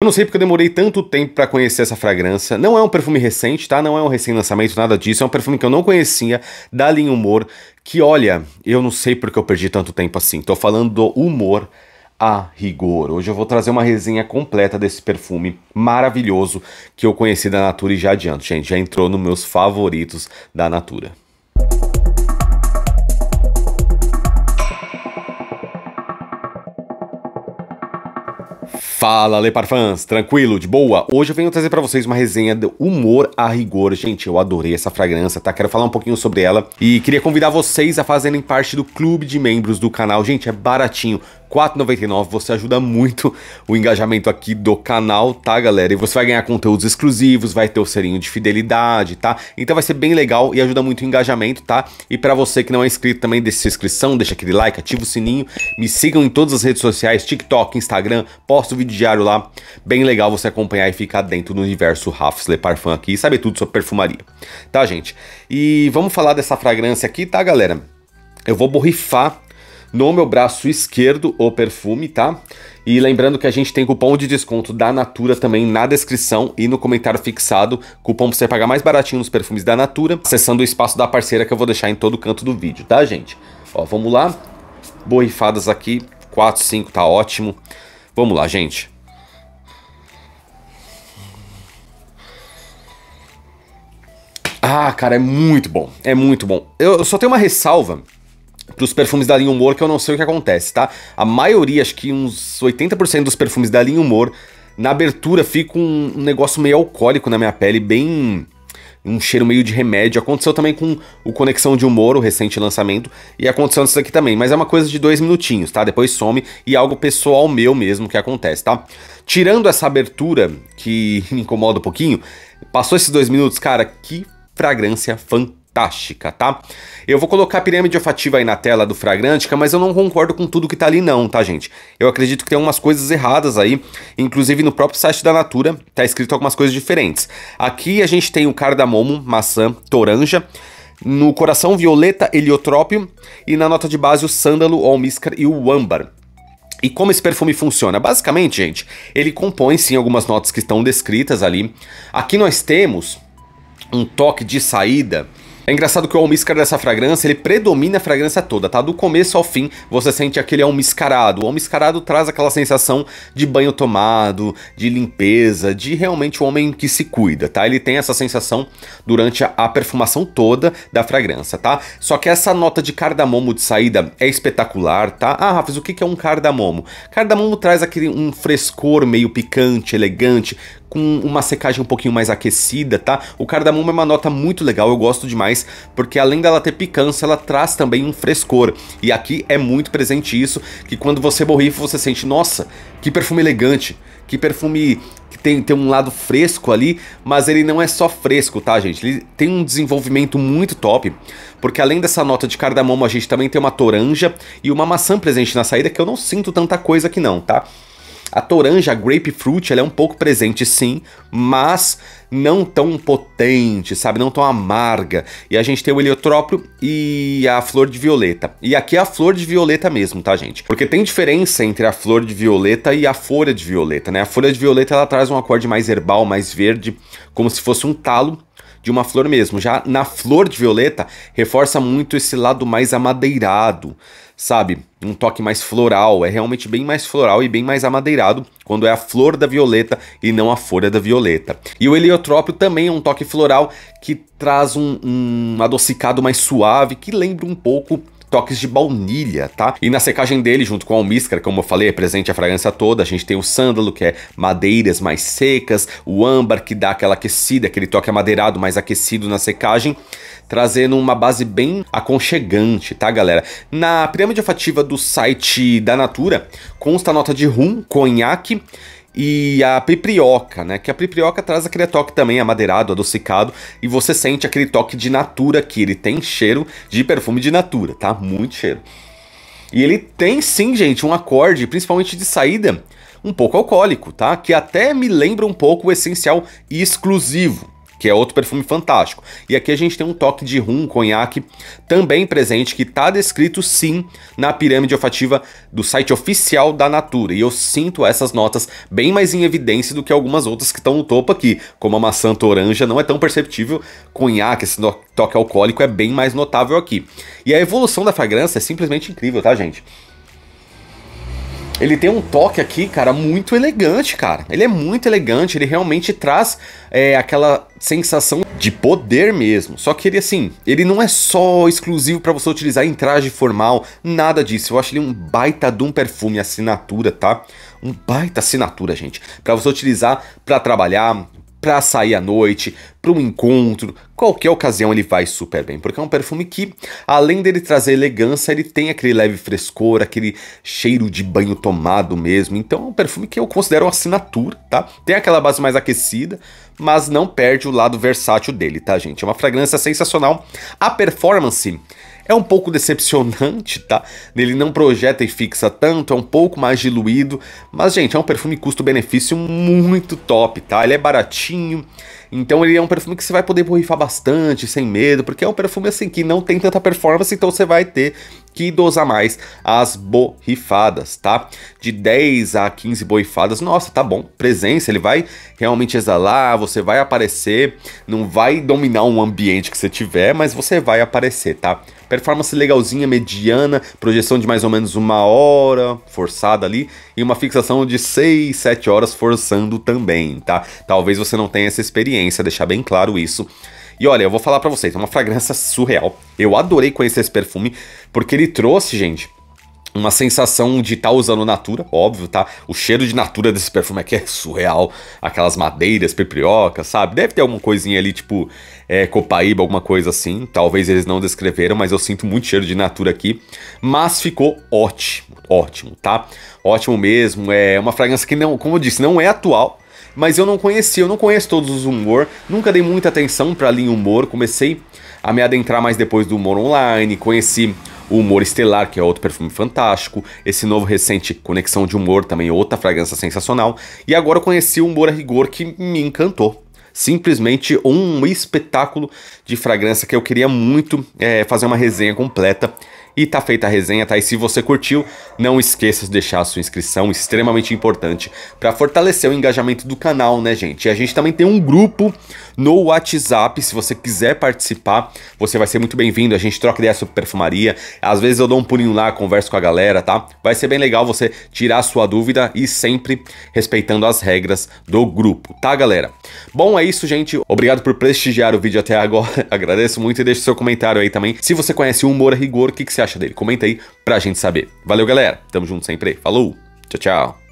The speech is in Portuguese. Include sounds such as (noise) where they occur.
Eu não sei porque eu demorei tanto tempo para conhecer essa fragrância. Não é um perfume recente, tá? Não é um recém-lançamento, nada disso. É um perfume que eu não conhecia, da linha Humor. Que olha, eu não sei porque eu perdi tanto tempo assim. Tô falando do Humor a rigor. Hoje eu vou trazer uma resenha completa desse perfume maravilhoso que eu conheci da Natura e já adianto, gente, já entrou nos meus favoritos da Natura. Fala, Leparfans! Tranquilo? De boa? Hoje eu venho trazer para vocês uma resenha do Humor a Rigor. Gente, eu adorei essa fragrância, tá? Quero falar um pouquinho sobre ela e queria convidar vocês a fazerem parte do clube de membros do canal. Gente, é baratinho. R$4,99, você ajuda muito o engajamento aqui do canal, tá, galera? E você vai ganhar conteúdos exclusivos, vai ter o serinho de fidelidade, tá? Então vai ser bem legal e ajuda muito o engajamento, tá? E para você que não é inscrito também, deixa sua inscrição, deixa aquele like, ativa o sininho, me sigam em todas as redes sociais, TikTok, Instagram, posto vídeo diário lá. Bem legal você acompanhar e ficar dentro do universo Rafs Le Parfum aqui e saber tudo sobre perfumaria. Tá, gente? E vamos falar dessa fragrância aqui, tá, galera? Eu vou borrifar no meu braço esquerdo o perfume, tá? E lembrando que a gente tem cupom de desconto da Natura também na descrição e no comentário fixado, cupom para você pagar mais baratinho nos perfumes da Natura, acessando o espaço da parceira que eu vou deixar em todo canto do vídeo, tá, gente? Ó, vamos lá. Borrifadas aqui, 4, 5 tá ótimo. Vamos lá, gente. Ah, cara, é muito bom. É muito bom. Eu só tenho uma ressalva para os perfumes da linha Humor que eu não sei o que acontece, tá? A maioria, acho que uns 80% dos perfumes da linha Humor, na abertura fica um negócio meio alcoólico na minha pele, bem um cheiro meio de remédio. Aconteceu também com o Conexão de Humor, o recente lançamento, e aconteceu isso aqui também, mas é uma coisa de dois minutinhos, tá? Depois some e algo pessoal meu mesmo que acontece, tá? Tirando essa abertura que (laughs) me incomoda um pouquinho, passou esses dois minutos, cara, que fragrância fantástica fantástica, tá? Eu vou colocar a pirâmide olfativa aí na tela do Fragrantica, mas eu não concordo com tudo que tá ali não, tá, gente? Eu acredito que tem umas coisas erradas aí, inclusive no próprio site da Natura tá escrito algumas coisas diferentes. Aqui a gente tem o cardamomo, maçã, toranja, no coração violeta, heliotrópio e na nota de base o sândalo, o almíscar e o âmbar. E como esse perfume funciona? Basicamente, gente, ele compõe sim algumas notas que estão descritas ali. Aqui nós temos um toque de saída é engraçado que o almíscar dessa fragrância, ele predomina a fragrância toda, tá? Do começo ao fim, você sente aquele almiscarado. O almiscarado traz aquela sensação de banho tomado, de limpeza, de realmente o homem que se cuida, tá? Ele tem essa sensação durante a perfumação toda da fragrância, tá? Só que essa nota de cardamomo de saída é espetacular, tá? Ah, Rafa, o que é um cardamomo? Cardamomo traz aquele um frescor meio picante, elegante, com uma secagem um pouquinho mais aquecida, tá? O cardamomo é uma nota muito legal, eu gosto demais, porque além dela ter picância, ela traz também um frescor. E aqui é muito presente isso, que quando você borrifa, você sente, nossa, que perfume elegante, que perfume que tem, tem um lado fresco ali, mas ele não é só fresco, tá, gente? Ele tem um desenvolvimento muito top, porque além dessa nota de cardamomo, a gente também tem uma toranja e uma maçã presente na saída, que eu não sinto tanta coisa aqui não, tá? A toranja, a grapefruit, ela é um pouco presente sim, mas não tão potente, sabe? Não tão amarga. E a gente tem o heliotrópio e a flor de violeta. E aqui é a flor de violeta mesmo, tá, gente? Porque tem diferença entre a flor de violeta e a folha de violeta, né? A folha de violeta ela traz um acorde mais herbal, mais verde, como se fosse um talo de uma flor mesmo. Já na flor de violeta reforça muito esse lado mais amadeirado, sabe? Um toque mais floral, é realmente bem mais floral e bem mais amadeirado quando é a flor da violeta e não a folha da violeta. E o heliotrópio também é um toque floral que traz um, um adocicado mais suave, que lembra um pouco toques de baunilha, tá? E na secagem dele, junto com a almíscar, como eu falei, é presente a fragrância toda, a gente tem o sândalo, que é madeiras mais secas, o âmbar, que dá aquela aquecida, aquele toque amadeirado mais aquecido na secagem, trazendo uma base bem aconchegante, tá, galera? Na pirâmide olfativa do site da Natura, consta a nota de rum, conhaque e a piprioca, né? Que a piprioca traz aquele toque também amadeirado, adocicado, e você sente aquele toque de natura que ele tem cheiro de perfume de natura, tá? Muito cheiro. E ele tem sim, gente, um acorde, principalmente de saída, um pouco alcoólico, tá? Que até me lembra um pouco o essencial exclusivo que é outro perfume fantástico. E aqui a gente tem um toque de rum, conhaque, também presente, que está descrito sim na pirâmide olfativa do site oficial da Natura. E eu sinto essas notas bem mais em evidência do que algumas outras que estão no topo aqui, como a maçã toranja, não é tão perceptível. Conhaque, esse toque alcoólico é bem mais notável aqui. E a evolução da fragrância é simplesmente incrível, tá, gente? ele tem um toque aqui, cara, muito elegante, cara. Ele é muito elegante, ele realmente traz é, aquela sensação de poder mesmo. Só que ele, assim, ele não é só exclusivo para você utilizar em traje formal, nada disso. Eu acho ele um baita de um perfume, assinatura, tá? Um baita assinatura, gente. para você utilizar para trabalhar, para sair à noite, para um encontro, qualquer ocasião ele vai super bem, porque é um perfume que, além dele trazer elegância, ele tem aquele leve frescor, aquele cheiro de banho tomado mesmo. Então é um perfume que eu considero uma assinatura, tá? Tem aquela base mais aquecida, mas não perde o lado versátil dele, tá, gente? É uma fragrância sensacional. A performance é um pouco decepcionante, tá? Ele não projeta e fixa tanto, é um pouco mais diluído, mas gente, é um perfume custo-benefício muito top, tá? Ele é baratinho, então ele é um perfume que você vai poder borrifar bastante, sem medo, porque é um perfume assim que não tem tanta performance, então você vai ter quidos a mais as borrifadas, tá? De 10 a 15 borrifadas, nossa, tá bom. Presença, ele vai realmente exalar, você vai aparecer, não vai dominar um ambiente que você tiver, mas você vai aparecer, tá? Performance legalzinha, mediana, projeção de mais ou menos uma hora, forçada ali, e uma fixação de 6, 7 horas forçando também, tá? Talvez você não tenha essa experiência, deixar bem claro isso. E olha, eu vou falar para vocês, é uma fragrância surreal. Eu adorei conhecer esse perfume, porque ele trouxe, gente, uma sensação de estar tá usando Natura, óbvio, tá? O cheiro de Natura desse perfume aqui é surreal. Aquelas madeiras, pepriocas, sabe? Deve ter alguma coisinha ali, tipo é, copaíba, alguma coisa assim. Talvez eles não descreveram, mas eu sinto muito cheiro de Natura aqui. Mas ficou ótimo, ótimo, tá? Ótimo mesmo. É uma fragrância que, não, como eu disse, não é atual mas eu não conhecia, eu não conheço todos os humor, nunca dei muita atenção para linha humor, comecei a me adentrar mais depois do humor online, conheci o Humor Estelar, que é outro perfume fantástico, esse novo recente Conexão de Humor, também outra fragrância sensacional, e agora eu conheci o Humor a Rigor que me encantou. Simplesmente um espetáculo de fragrância que eu queria muito é, fazer uma resenha completa e tá feita a resenha, tá? E se você curtiu, não esqueça de deixar a sua inscrição, extremamente importante para fortalecer o engajamento do canal, né, gente? E a gente também tem um grupo no WhatsApp, se você quiser participar, você vai ser muito bem-vindo. A gente troca ideia sobre perfumaria, às vezes eu dou um pulinho lá, converso com a galera, tá? Vai ser bem legal você tirar a sua dúvida e sempre respeitando as regras do grupo, tá, galera? Bom, é isso, gente. Obrigado por prestigiar o vídeo até agora. (laughs) Agradeço muito e deixe seu comentário aí também. Se você conhece o Humor a Rigor, o que, que você acha? acha dele? Comenta aí pra gente saber. Valeu, galera. Tamo junto sempre. Falou. Tchau, tchau.